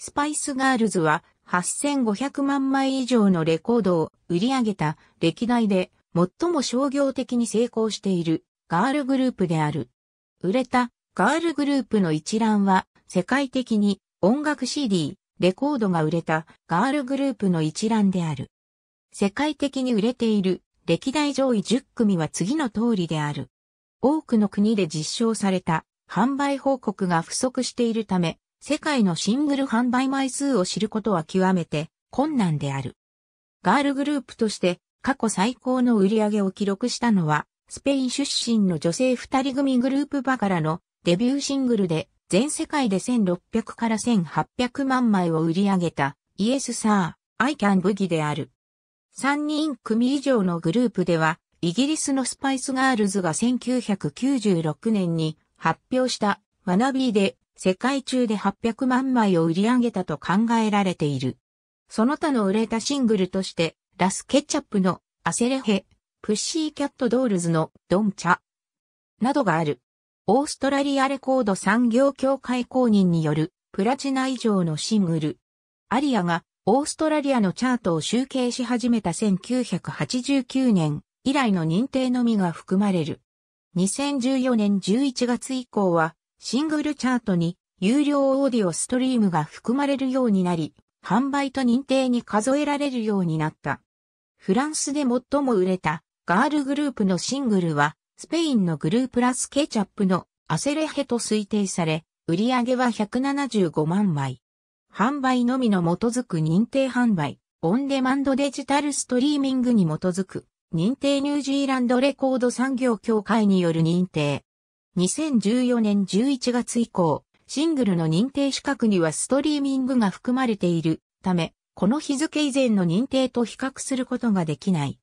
スパイスガールズは8500万枚以上のレコードを売り上げた歴代で最も商業的に成功しているガールグループである。売れたガールグループの一覧は世界的に音楽 CD、レコードが売れたガールグループの一覧である。世界的に売れている歴代上位10組は次の通りである。多くの国で実証された販売報告が不足しているため、世界のシングル販売枚数を知ることは極めて困難である。ガールグループとして過去最高の売り上げを記録したのは、スペイン出身の女性二人組グループバカラのデビューシングルで全世界で1600から1800万枚を売り上げたイエスサー、アイキャンブギである。3人組以上のグループでは、イギリスのスパイスガールズが1996年に発表したワナビーで世界中で800万枚を売り上げたと考えられている。その他の売れたシングルとして、ラス・ケチャップのアセレヘ、プッシーキャット・ドールズのドンチャ、などがある。オーストラリアレコード産業協会公認によるプラチナ以上のシングル。アリアがオーストラリアのチャートを集計し始めた1989年以来の認定のみが含まれる。2014年11月以降はシングルチャートに有料オーディオストリームが含まれるようになり、販売と認定に数えられるようになった。フランスで最も売れたガールグループのシングルは、スペインのグループラスケチャップのアセレヘと推定され、売り上げは175万枚。販売のみの基づく認定販売、オンデマンドデジタルストリーミングに基づく、認定ニュージーランドレコード産業協会による認定。2014年11月以降、シングルの認定資格にはストリーミングが含まれているため、この日付以前の認定と比較することができない。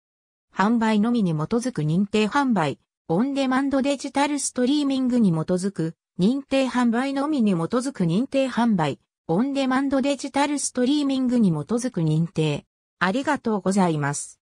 販売のみに基づく認定販売、オンデマンドデジタルストリーミングに基づく、認定販売のみに基づく認定販売、オンデマンドデジタルストリーミングに基づく認定。ありがとうございます。